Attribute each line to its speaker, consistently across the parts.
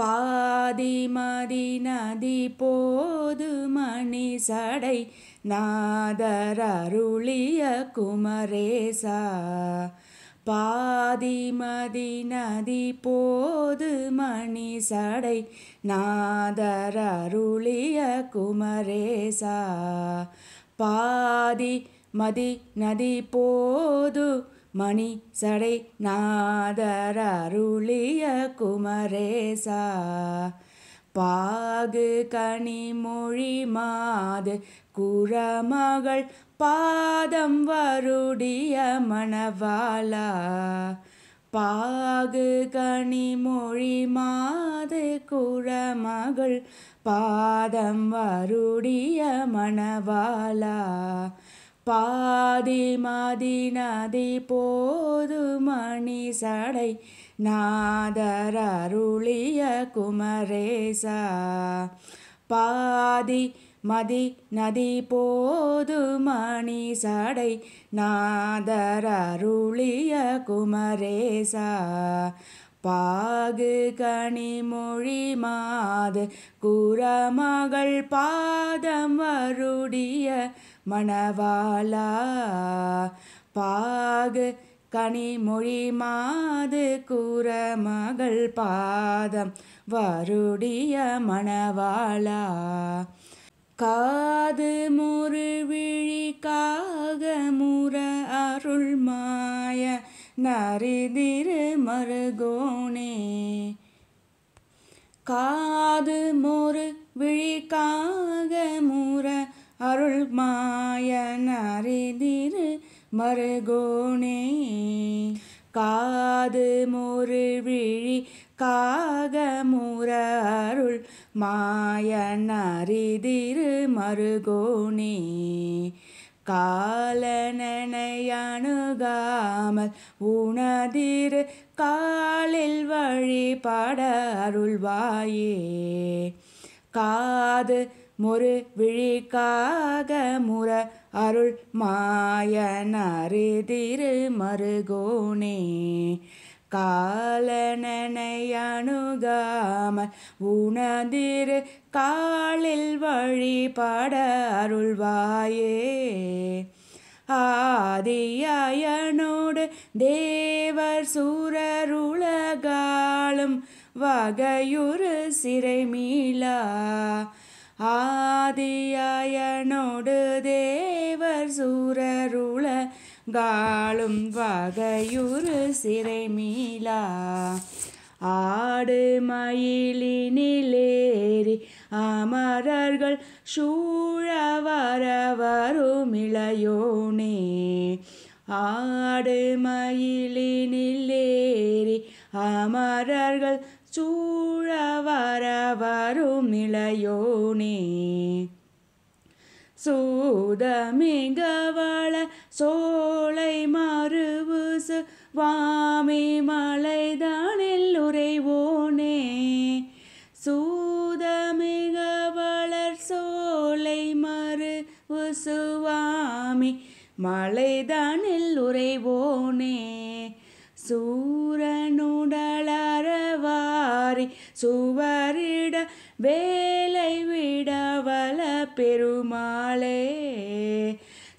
Speaker 1: பாதி மதி நதி போது மணி சடை நாதர் அருளிய குமரேசா பாதி மதி நதி போது மணி சடை நாதர் அருளிய குமரேசா பாதி மதி நதி போது மணி சடை நாதர் அருளிய குமரேசா பாகு கனி மொழி மாது குரமகள் பாதம் வருடிய மணவாலா பாகு கனி மொழி மாது குரமகள் பாதம் வருடிய மணவாலா பாதி மதினதி போது மணி சடை நாதர் அருளிய குமரேசா பாதி மதி நதி போது மணி சடை நாதர் அருளிய குமரேசா பாகு கனிமொழி மாது குரமகள் பாதம் வருடிய மணவாளா பாகு கனிமொழி மாது குரமகள் பாதம் வருடிய மணவாளா காது முருவிழி காக முர அருள்மாய நரிதிரு மருகோனே காது மோறு விழிக்காக மூற அருள் மாய நரிதிரு மருகோனே காது மோறு விழி காக மூற அருள் மாய நரிதிரு மருகோனே காலனையணுகாமல் உணதிரு காலில் வழிபட அருள்வாயே காது முரு விழிக்காக முர அருள் மாயனறிதிரு மருகோனே காலனனையணுகாமல் உணதிர் காலில் வழிபட அருள்வாயே ஆதியனோடு தேவர் சூரருளகாலும் வகையுறு சிறை மீளா ஆதியனோடு தேவர் சூரருள காளும் வகையுறு சிறை மீளா ஆடு மயிலினிலேறி அமரர்கள் சூழ வரவரும் இளையோனே ஆடு மயிலினிலேறி அமரர்கள் சூழ வரவரும் இளையோனே சூதமிகவள சோலை மறுவுசு வாமி மலைதானில் உரைவோனே சூதமிகவளர் சோலை மறு உசுவாமி மலைதானில் உரைவோனே சூரனுடலறவாரி சுவரிட வேலை விடவல பெருமாளே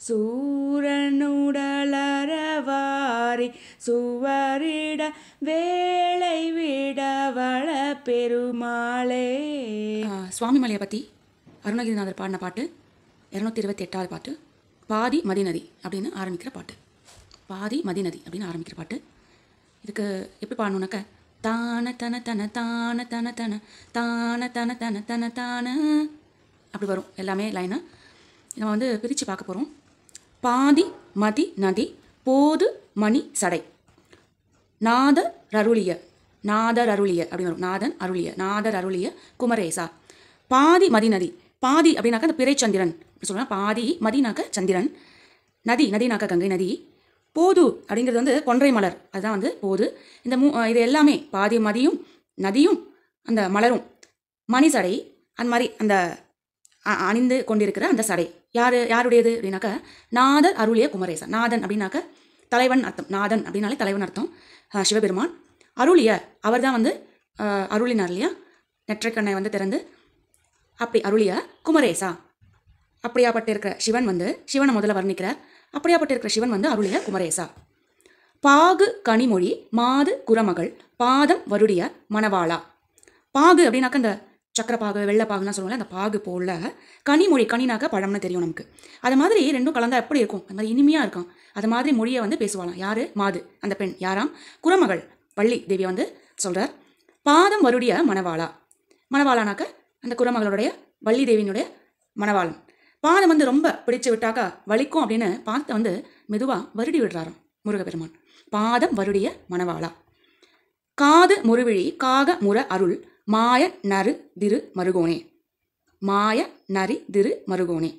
Speaker 1: சூரனுடலரவாரி சுவரிட வேலை விடவள பெருமாளே சுவாமிமலையை பற்றி அருணகிரிநாதர் பாடின பாட்டு இரநூத்தி இருபத்தி எட்டாவது பாட்டு பாதி மதிநதி அப்படின்னு ஆரம்பிக்கிற பாட்டு பாதி மதிநதி அப்படின்னு ஆரம்பிக்கிற பாட்டு இதுக்கு எப்படி பாடணுனாக்க தான தன தன தான தன தன தான தன தன தன தான அப்படி வரும் எல்லாமே லைனாக நம்ம வந்து பிரித்து பார்க்க போகிறோம் பாதி மதி நதி போது மணி சடை நாதர் அருளிய நாதர் அருளிய அப்படின்னு வரும் நாதன் அருளிய நாதர் அருளிய குமரேசா பாதி மதி நதி பாதி அப்படின்னாக்கா அந்த பிறை சந்திரன் சொல்லலாம் பாதி மதினாக்க சந்திரன் நதி நதினாக்க கங்கை நதி போது அப்படிங்கிறது வந்து கொன்றை மலர் அதுதான் வந்து போது இந்த மூ இது எல்லாமே பாதி மதியும் நதியும் அந்த மலரும் மணி சடை அந்த மாதிரி அந்த அணிந்து கொண்டிருக்கிற அந்த சடை யார் யாருடையது அப்படின்னாக்க நாதர் அருளிய குமரேசன் நாதன் அப்படின்னாக்க தலைவன் அர்த்தம் நாதன் அப்படின்னாலே தலைவன் அர்த்தம் சிவபெருமான் அருளிய அவர் தான் வந்து அருளினார் இல்லையா நெற்றக்கண்ணை வந்து திறந்து அப்படி அருளிய குமரேசா அப்படியாப்பட்டிருக்கிற சிவன் வந்து சிவனை முதல்ல வர்ணிக்கிறார் அப்படியாப்பட்டிருக்கிற சிவன் வந்து அருளிய குமரேசா பாகு கனிமொழி மாது குரமகள் பாதம் வருடைய மணவாளா பாகு அப்படின்னாக்க இந்த சக்கரப்பாகு வெள்ளப்பாகுலாம் சொல்லுவாங்க அந்த பாகு போல கனிமொழி கனினாக்க பழம்னு தெரியும் நமக்கு அது மாதிரி ரெண்டும் கலந்தா எப்படி இருக்கும் அந்த மாதிரி இனிமையாக இருக்கும் அது மாதிரி மொழியை வந்து பேசுவாளாம் யார் மாது அந்த பெண் யாராம் குரமகள் வள்ளி தேவி வந்து சொல்கிறார் பாதம் வருடைய மணவாளா மணவாளானாக்க அந்த குரமகளுடைய வள்ளி தேவியினுடைய மணவாளன் பாலை வந்து ரொம்ப பிடிச்சு விட்டாக்கா வலிக்கும் அப்படின்னு பார்த்து வந்து மெதுவாக வருடி விடுறாராம் முருகப்பெருமான் பாதம் வருடிய மணவாளா காது முருவிழி காக முர அருள் மாய நறு திரு மருகோனே மாய நரி திரு மருகோனே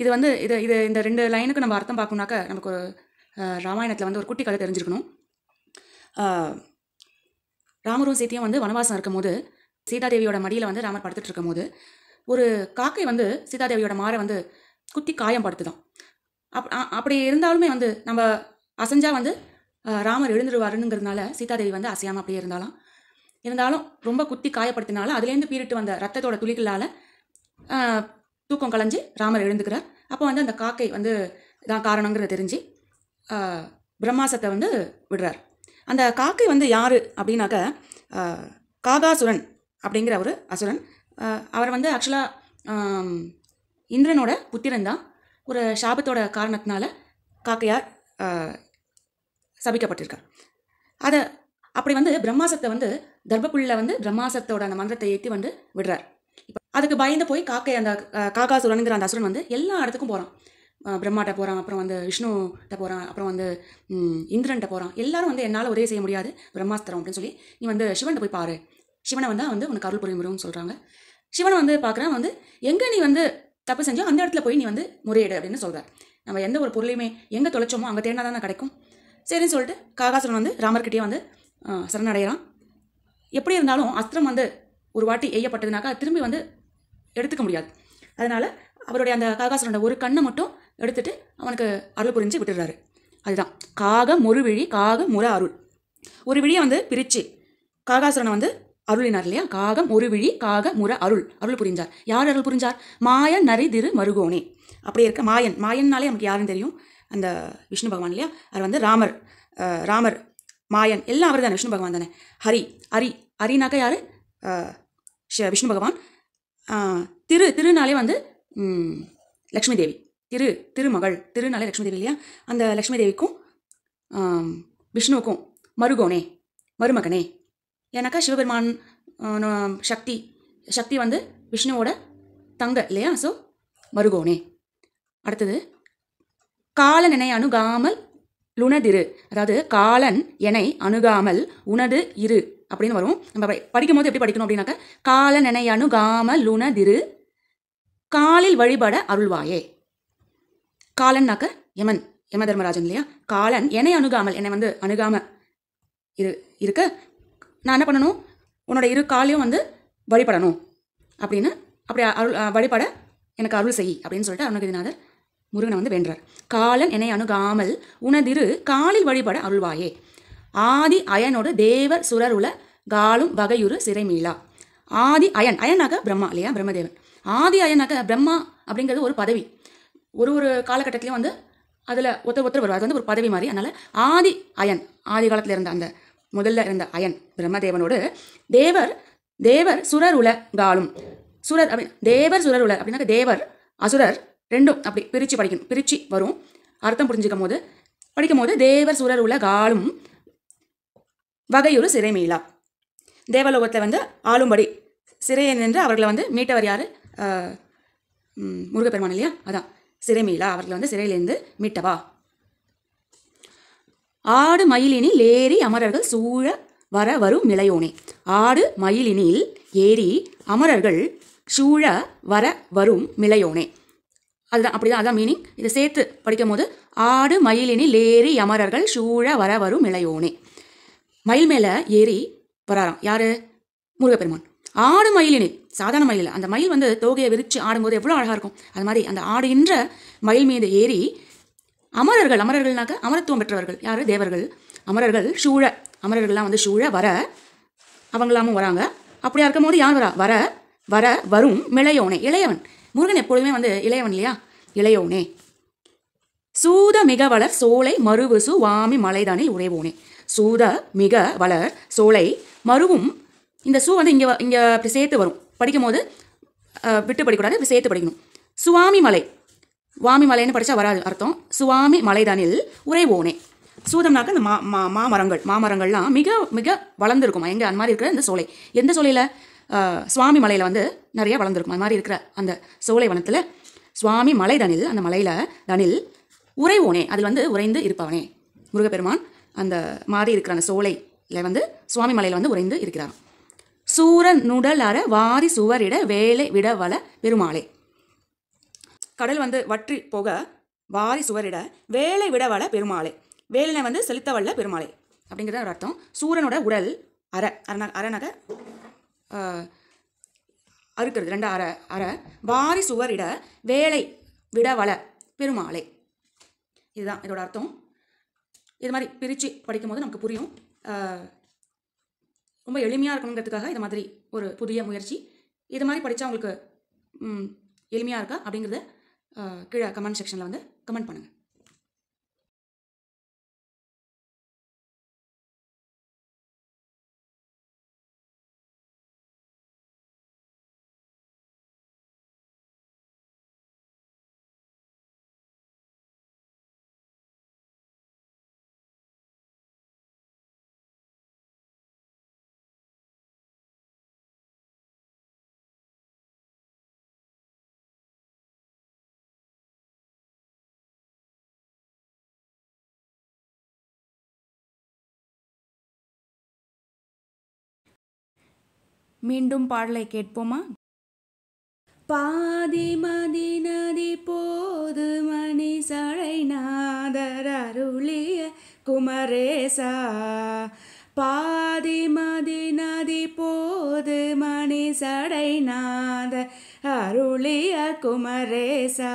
Speaker 1: இது வந்து இது இது இந்த ரெண்டு லைனுக்கு நம்ம அர்த்தம் பார்க்கணுனாக்க நமக்கு ஒரு ராமாயணத்தில் வந்து ஒரு குட்டி கதை தெரிஞ்சிருக்கணும் ராமரும் சீத்தியும் வந்து வனவாசம் இருக்கும் போது சீதாதேவியோட மடியில் வந்து ராமர் படுத்துட்டு போது ஒரு காக்கை வந்து சீதாதேவியோட மாரை வந்து குத்தி காயம்படுத்துதான் அப் அப்படி இருந்தாலுமே வந்து நம்ம அசைஞ்சா வந்து ராமர் எழுந்துருவாருங்கிறதுனால சீதாதேவி வந்து அசையாமல் அப்படியே இருந்தாலும் இருந்தாலும் ரொம்ப குத்தி காயப்படுத்தினால அதுலேருந்து பீரிட்டு வந்த ரத்தத்தோட துளிகளால் தூக்கம் கலைஞ்சு ராமர் எழுந்துக்கிறார் அப்போ வந்து அந்த காக்கை வந்து தான் காரணங்கிறத தெரிஞ்சு பிரம்மாசத்தை வந்து விடுறார் அந்த காக்கை வந்து யார் அப்படின்னாக்க காகாசுரன் அப்படிங்கிற ஒரு அசுரன் அவர் வந்து ஆக்சுவலாக இந்திரனோட புத்திரன் தான் ஒரு சாபத்தோட காரணத்தினால காக்கையார் சபிக்கப்பட்டிருக்கார் அதை அப்படி வந்து பிரம்மாசத்தை வந்து தர்பப்புள்ள வந்து பிரம்மாசத்தோட அந்த மந்திரத்தை ஏற்றி வந்து விடுறார் இப்போ அதுக்கு பயந்து போய் காக்கை அந்த காக்காசுரனுங்கிற அந்த அசுரன் வந்து எல்லா இடத்துக்கும் போகிறான் பிரம்மாட்ட போகிறான் அப்புறம் வந்து விஷ்ணுகிட்ட போகிறான் அப்புறம் வந்து இந்திரன்ட்ட போகிறான் எல்லாரும் வந்து என்னால் உதவி செய்ய முடியாது பிரம்மாஸ்திரம் அப்படின்னு சொல்லி நீ வந்து சிவன்கிட்ட போய் பாரு சிவனை வந்து வந்து உனக்கு அருள் புரியும் சொல்கிறாங்க சிவன் வந்து பார்க்குறான் வந்து எங்கே நீ வந்து தப்பு செஞ்சோ அந்த இடத்துல போய் நீ வந்து முறையிடு அப்படின்னு சொல்கிறார் நம்ம எந்த ஒரு பொருளையுமே எங்கே தொலைச்சோமோ அங்கே தேடினா தானே கிடைக்கும் சரின்னு சொல்லிட்டு காகாசுரன் வந்து ராமர்கிட்டே வந்து சரணடைகிறான் எப்படி இருந்தாலும் அஸ்திரம் வந்து ஒரு வாட்டி எய்யப்பட்டதுனாக்கா திரும்பி வந்து எடுத்துக்க முடியாது அதனால் அவருடைய அந்த காகாசுரனோட ஒரு கண்ணை மட்டும் எடுத்துட்டு அவனுக்கு அருள் புரிஞ்சு விட்டுடுறாரு அதுதான் காக விழி காக முற அருள் ஒரு விழியை வந்து பிரித்து காகாசுரனை வந்து அருளினார் இல்லையா காகம் ஒரு விழி காக முற அருள் அருள் புரிஞ்சார் யார் அருள் புரிஞ்சார் மாயன் நரி திரு மருகோனே அப்படி இருக்க மாயன் மாயன்னாலே நமக்கு யாருன்னு தெரியும் அந்த விஷ்ணு பகவான் இல்லையா அவர் வந்து ராமர் ராமர் மாயன் எல்லாம் அவர் தானே விஷ்ணு பகவான் தானே ஹரி ஹரி ஹரினாக்க யார் விஷ்ணு பகவான் திரு திருநாளே வந்து லக்ஷ்மி தேவி திரு திருமகள் திருநாளே லக்ஷ்மி தேவி இல்லையா அந்த லக்ஷ்மி தேவிக்கும் விஷ்ணுவுக்கும் மருகோனே மருமகனே ஏன்னாக்கா சிவபெருமான் சக்தி சக்தி வந்து விஷ்ணுவோட தங்க இல்லையா ஸோ மருகோனே அடுத்தது காலனனை அணுகாமல் லுணதிரு அதாவது காலன் எனை அணுகாமல் உனது இரு அப்படின்னு வரும் நம்ம படிக்கும் போது எப்படி படிக்கணும் அப்படின்னாக்க காலனனை அணுகாமல் லுணதிரு காலில் வழிபட அருள்வாயே காலன்னாக்க யமன் யம தர்மராஜன் இல்லையா காலன் என்னை அணுகாமல் என்னை வந்து அணுகாம இரு இருக்க நான் என்ன பண்ணணும் உன்னோட இரு காலையும் வந்து வழிபடணும் அப்படின்னு அப்படி அருள் வழிபட எனக்கு அருள் செய் அப்படின்னு சொல்லிட்டு அருணகிரிநாதர் முருகனை வந்து வென்றார் காலன் என்னை அணுகாமல் உனதிரு காலில் வழிபட அருள்வாயே ஆதி அயனோடு தேவர் சுரருள காலும் வகையுறு சிறைமீளா ஆதி அயன் அயனாக பிரம்மா இல்லையா பிரம்மதேவன் ஆதி அயனாக பிரம்மா அப்படிங்கிறது ஒரு பதவி ஒரு ஒரு காலகட்டத்திலையும் வந்து அதில் ஒத்த ஒத்தர் வருவார் அது வந்து ஒரு பதவி மாதிரி அதனால் ஆதி அயன் ஆதி காலத்தில் இருந்த அந்த முதல்ல இருந்த அயன் பிரம்மதேவனோடு தேவர் தேவர் சுரர் உல காலும் சுரர் அப்படி தேவர் சுரர் உல அப்படின்னாக்க தேவர் அசுரர் ரெண்டும் அப்படி பிரித்து படிக்கணும் பிரித்து வரும் அர்த்தம் புரிஞ்சுக்கும் போது படிக்கும் போது தேவர் சுரர் உல காலும் வகையொரு சிறைமீளா தேவலோகத்தை வந்து ஆளும்படி சிறையன் என்று அவர்களை வந்து மீட்டவர் யார் முருகப்பெருமான் இல்லையா அதான் சிறைமீளா அவர்களை வந்து சிறையிலேருந்து மீட்டவா ஆடு மயிலினில் ஏறி அமரர்கள் சூழ வர வரும் நிலையோனே ஆடு மயிலினில் ஏறி அமரர்கள் சூழ வர வரும் நிலையோனே அதுதான் அப்படிதான் அதான் மீனிங் இதை சேர்த்து படிக்கும் போது ஆடு மயிலினில் ஏறி அமரர்கள் சூழ வர வரும் நிலையோனே மயில் மேலே ஏறி வராராம் யார் முருகப்பெருமான் ஆடு மயிலினில் சாதாரண மயில் அந்த மயில் வந்து தோகையை விரித்து ஆடும்போது எவ்வளோ அழகாக இருக்கும் அது மாதிரி அந்த ஆடுகின்ற மயில் மீது ஏறி அமரர்கள் அமரர்கள்னாக்க அமரத்துவம் பெற்றவர்கள் யார் தேவர்கள் அமரர்கள் சூழ அமரர்கள்லாம் வந்து சூழ வர அவங்களாமும் வராங்க அப்படியா இருக்கும் போது யார் வரா வர வர வரும் மிளையோனே இளையவன் முருகன் எப்பொழுதுமே வந்து இளையவன் இல்லையா இளையோனே சூத மிக வளர் சோலை மறுவசு வாமி மலைதானில் உறைவோனே சூத மிக வளர் சோலை மறுவும் இந்த சூ வந்து இங்கே இங்கே சேர்த்து வரும் படிக்கும் போது விட்டு படிக்கூடாது சேர்த்து படிக்கணும் சுவாமி மலை சுவாமி மலைன்னு படித்தா வராது அர்த்தம் சுவாமி மலைதனில் உறைவோனே சூதம்னாக்க இந்த மா மா மாமரங்கள் மாமரங்கள்லாம் மிக மிக வளர்ந்துருக்குமா எங்கே அந்த மாதிரி இருக்கிற இந்த சோலை எந்த சோலையில் சுவாமி மலையில் வந்து நிறைய வளர்ந்துருக்கும் அது மாதிரி இருக்கிற அந்த சோலை வனத்தில் சுவாமி மலை தனில் அந்த மலையில் தனில் உறைவோனே அதில் வந்து உறைந்து இருப்பவனே முருகப்பெருமான் அந்த மாதிரி இருக்கிற அந்த சோலையில் வந்து சுவாமி மலையில் வந்து உறைந்து இருக்கிறார் சூரன் நுடல் அற வாரி சுவரிட வேலை விட வள பெருமாளே கடல் வந்து வற்றி போக வாரி சுவரிட வேலை விடவள பெருமாளை வேலனை வந்து செலுத்தவல்ல பெருமாளை அப்படிங்கிறத ஒரு அர்த்தம் சூரனோட உடல் அற அரண அரணக அறுக்கிறது ரெண்டு அற அற வாரி சுவரிட வேலை விடவள பெருமாளை இதுதான் இதோட அர்த்தம் இது மாதிரி பிரித்து படிக்கும்போது நமக்கு புரியும் ரொம்ப எளிமையாக இருக்கணுங்கிறதுக்காக இது மாதிரி ஒரு புதிய முயற்சி இது மாதிரி படித்தா உங்களுக்கு எளிமையாக இருக்கா அப்படிங்கிறத கீழே கமெண்ட் செக்ஷனில் வந்து கமெண்ட் பண்ணுங்கள் மீண்டும் பாடலை கேட்போமா பாதி மதி நதி போது மணி சழை நாதர் அருளிய குமரேசா பாதி மதி நதி போது மணி சடை நாத அருளிய குமரேசா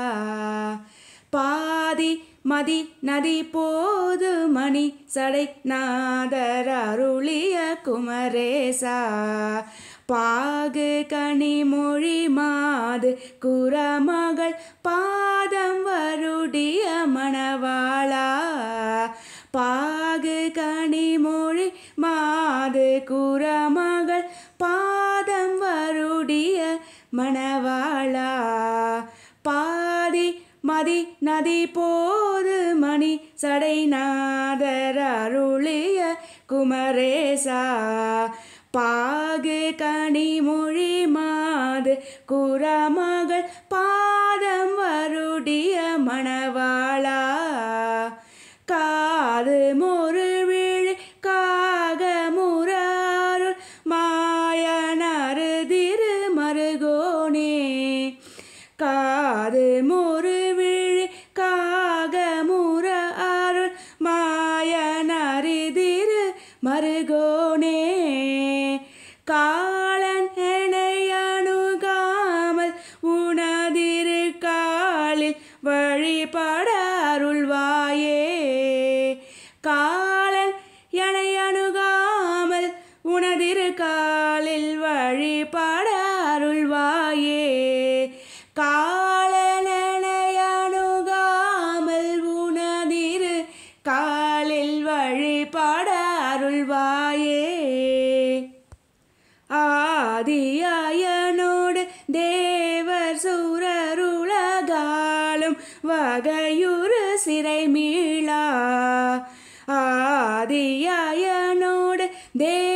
Speaker 1: பாதி மதி நதி போது மணி சடை நாதர் அருளிய குமரேசா பாகு கனி மொழி மாது குரமகள் பாதம் வருடிய மணவாளா பாகு கனி மொழி மாது குரமகள் பாதம் வருடிய மணவாளா பாதி மதி நதி போது மணி சடைநாதர் அருளிய குமரேசா பாகு கனிமொழி மாது குரமகள் பாதம் வருடிய மணவாளா காது முருவிழி காக முராருள் மாயனரு திருமருகோனே காது மு காலில் வழிபட அருள்வாயே காலனனையணுகாமல் உனதிரு காலில் வழிபட அருள்வாயே ஆதியாயனோடு தேவர் சூரருளகாலும் வகையுறு சிறை மீளா ஆதியாயனோடு தேவ